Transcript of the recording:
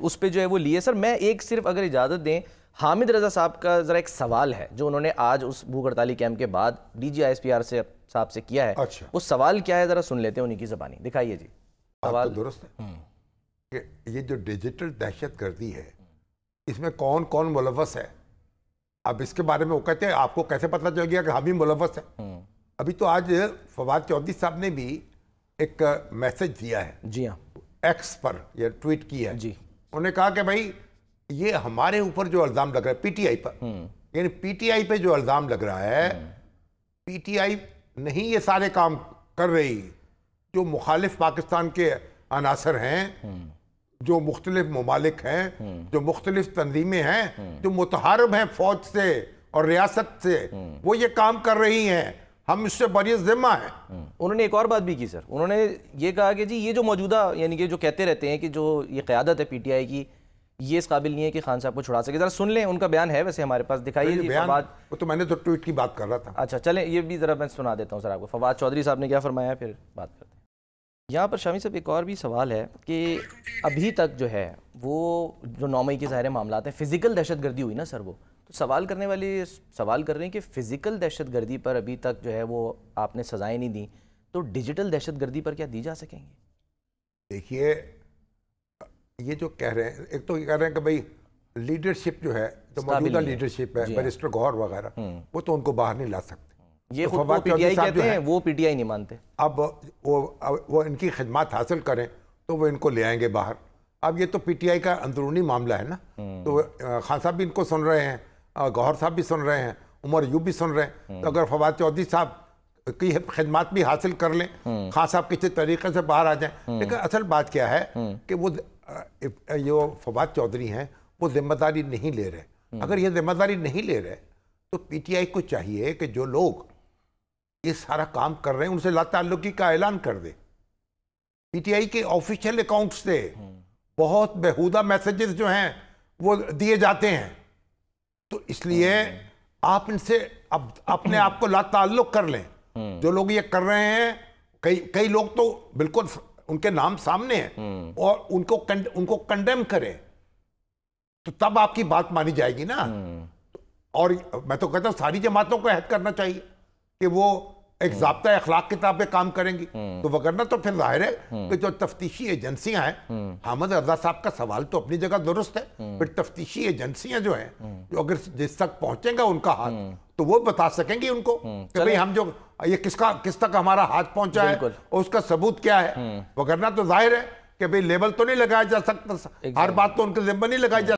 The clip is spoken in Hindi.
उस पर जो है वो लिए सर मैं एक सिर्फ अगर इजाज़त दें हामिद रजा साहब का ज़रा एक सवाल है जो उन्होंने आज उस भूख हड़ताली कैंप के बाद D G I S P R से साहब से किया है अच्छा वो सवाल क्या है ज़रा सुन लेते हैं उन्हीं की ज़बानी दिखाइए जी तो सवाल तो दुरुस्त है हम्म। कि ये जो डिजिटल दहशत गर्दी है इसमें कौन कौन मुलवस है अब इसके बारे में वो कहते हैं आपको कैसे पता चल गया कि हम ही मुलवस है हम्म। अभी तो आज फवाद चौधरी साहब ने भी एक मैसेज दिया है जी हाँ एक्स पर यह ट्वीट किया है जी उन्हें कहा कि भाई ये हमारे ऊपर जो इल्ज़ाम लग रहा है पीटीआई पर हम्म। यानी पीटीआई पे जो इल्ज़ाम लग रहा है पीटीआई हम्म। नहीं ये सारे काम कर रही जो मुखालिफ पाकिस्तान के अनासर हैं हम्म। जो मुख्तलिफ ममालिक हैं जो मुख्तलिफ तंजीमें हैं जो मुतहारब हैं फौज से और रियासत से वो ये काम कर रही हैं हम इससे बड़ी जिम्मा है उन्होंने एक और बात भी की सर उन्होंने ये कहा कि जी ये जो मौजूदा यानी कि जो कहते रहते हैं कि जो ये क्यादत है पीटीआई की ये इस काबिल नहीं है कि खान साहब को छुड़ा सके जरा सुन लें उनका बयान है वैसे हमारे पास दिखाइए बात वो तो मैंने तो ट्वीट की बात कर रहा था अच्छा चलें ये भी जरा मैं सुना देता हूँ सर आपको फवाद चौधरी साहब ने क्या फरमाया फिर बात करते हैं यहाँ पर शामी साहब एक और भी सवाल है कि अभी तक जो है वो जो नौ मई के ज़ाहिर मामला हैं फिज़िकल दहशत गर्दी हुई ना सर वो सवाल करने वाले सवाल कर रहे हैं कि फ़िज़िकल दहशत गर्दी पर अभी तक जो है वो आपने सज़ाएं नहीं दी तो डिजिटल दहशत गर्दी पर क्या दी जा सकेंगी देखिए ये जो कह रहे हैं एक तो ये कह रहे हैं कि भाई लीडरशिप जो है जो मौजूदा लीडरशिप है मिनिस्टर गौर हाँ। वगैरह हम्म। वो तो उनको बाहर नहीं ला सकते ये तो वो पीटीआई कहते हैं वो पीटीआई नहीं मानते अब वो वो इनकी खिदमत हासिल करें तो वो इनको ले आएंगे बाहर अब ये तो पीटीआई का अंदरूनी मामला है ना हम्म। तो खान साहब भी इनको सुन रहे हैं गौहर साहब भी सुन रहे हैं उमर यूब भी सुन रहे हैं तो अगर फवाद चौधरी साहब की खदमात भी हासिल कर लें खान साहब किसी तरीके से बाहर आ जाएं लेकिन असल बात क्या है कि वो जो फवाद चौधरी हैं वो जिम्मेदारी नहीं ले रहे अगर ये जिम्मेदारी नहीं ले रहे तो पीटीआई को चाहिए कि जो लोग ये सारा काम कर रहे हैं उनसे लाताल्लुकी का ऐलान कर दे पीटीआई के ऑफिशियल अकाउंट से बहुत बेहूदा मैसेजेस जो हैं वो दिए जाते हैं तो इसलिए आप इनसे अप, अपने आप को ला ताल्लुक कर लें जो लोग ये कर रहे हैं कई कई लोग तो बिल्कुल उनके नाम सामने हैं और उनको कंड, उनको कंडेम करें तो तब आपकी बात मानी जाएगी ना हम्म। और मैं तो कहता हूं सारी जमातों को अहद करना चाहिए कि वो एक जबता अखलाक की पर काम करेंगी तो वगरना तो फिर जाहिर है कि जो तफ्तीशी एजेंसियां हैं हामद रजा साहब का सवाल तो अपनी जगह दुरुस्त है फिर तफ्तीशी एजेंसियां जो हैं जो अगर जिस तक पहुंचेगा उनका हाथ तो वो बता सकेंगी उनको कि हम्म। भाई हम जो ये किसका किस तक हमारा हाथ पहुंचा है और उसका सबूत क्या है हम्म। वगरना तो जाहिर है कि भाई लेबल तो नहीं लगाया जा सकता हर बात तो उनके जिम्मे नहीं लगाई जा